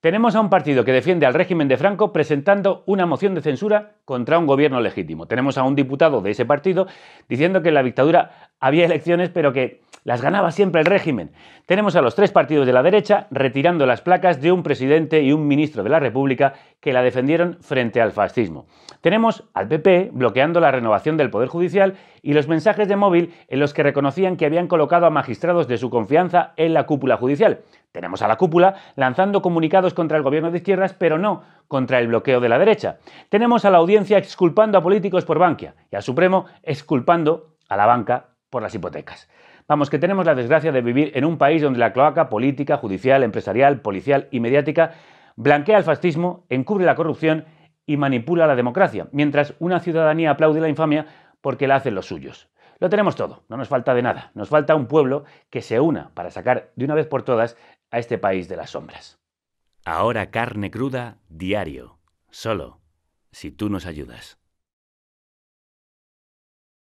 Tenemos a un partido que defiende al régimen de Franco presentando una moción de censura contra un gobierno legítimo. Tenemos a un diputado de ese partido diciendo que en la dictadura había elecciones, pero que las ganaba siempre el régimen. Tenemos a los tres partidos de la derecha retirando las placas de un presidente y un ministro de la República que la defendieron frente al fascismo. Tenemos al PP bloqueando la renovación del Poder Judicial y los mensajes de móvil en los que reconocían que habían colocado a magistrados de su confianza en la cúpula judicial. Tenemos a la cúpula lanzando comunicados contra el gobierno de izquierdas, pero no contra el bloqueo de la derecha. Tenemos a la audiencia exculpando a políticos por banquia y al Supremo exculpando a la banca por las hipotecas. Vamos, que tenemos la desgracia de vivir en un país donde la cloaca política, judicial, empresarial, policial y mediática blanquea el fascismo, encubre la corrupción y manipula la democracia, mientras una ciudadanía aplaude la infamia porque la hacen los suyos. Lo tenemos todo, no nos falta de nada, nos falta un pueblo que se una para sacar de una vez por todas a este país de las sombras. Ahora carne cruda, diario, solo, si tú nos ayudas.